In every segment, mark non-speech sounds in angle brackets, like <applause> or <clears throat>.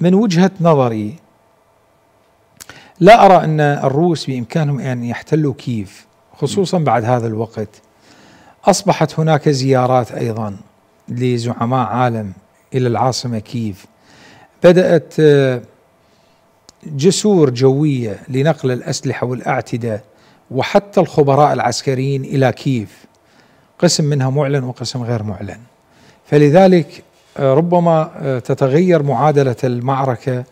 من وجهة نظري لا أرى أن الروس بإمكانهم أن يحتلوا كييف خصوصا بعد هذا الوقت أصبحت هناك زيارات أيضا لزعماء عالم إلى العاصمة كييف بدأت آه، جسور جوية لنقل الأسلحة والأعتدة وحتى الخبراء العسكريين إلى كييف قسم منها معلن وقسم غير معلن فلذلك ربما آه، تتغير معادله المعركه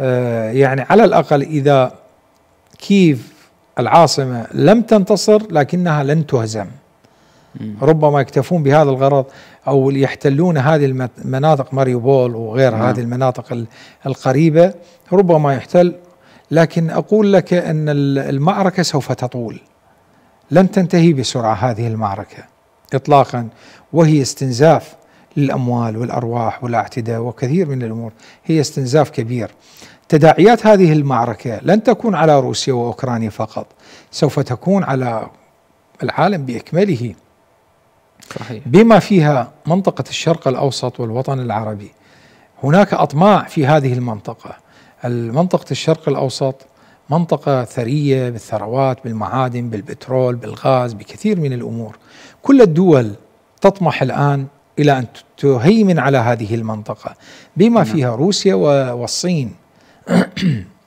آه، يعني على الاقل اذا كيف العاصمه لم تنتصر لكنها لن تهزم ربما يكتفون بهذا الغرض او يحتلون هذه المناطق ماريوبول وغير نعم. هذه المناطق القريبه ربما يحتل لكن اقول لك ان المعركه سوف تطول لن تنتهي بسرعه هذه المعركه اطلاقا وهي استنزاف للأموال والأرواح والاعتداء وكثير من الأمور هي استنزاف كبير تداعيات هذه المعركة لن تكون على روسيا وأوكرانيا فقط سوف تكون على العالم بإكمله صحيح. بما فيها منطقة الشرق الأوسط والوطن العربي هناك أطماع في هذه المنطقة منطقة الشرق الأوسط منطقة ثرية بالثروات بالمعادن بالبترول بالغاز بكثير من الأمور كل الدول تطمح الآن إلى أن تهيمن على هذه المنطقة بما نعم. فيها روسيا والصين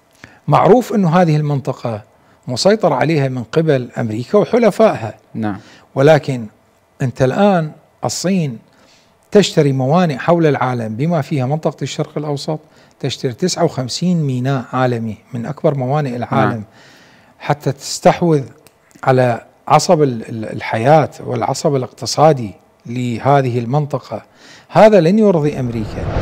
<clears throat> معروف أن هذه المنطقة مسيطر عليها من قبل أمريكا وحلفائها نعم. ولكن أنت الآن الصين تشتري موانئ حول العالم بما فيها منطقة الشرق الأوسط تشتري 59 ميناء عالمي من أكبر موانئ العالم نعم. حتى تستحوذ على عصب الحياة والعصب الاقتصادي لهذه المنطقة هذا لن يرضي أمريكا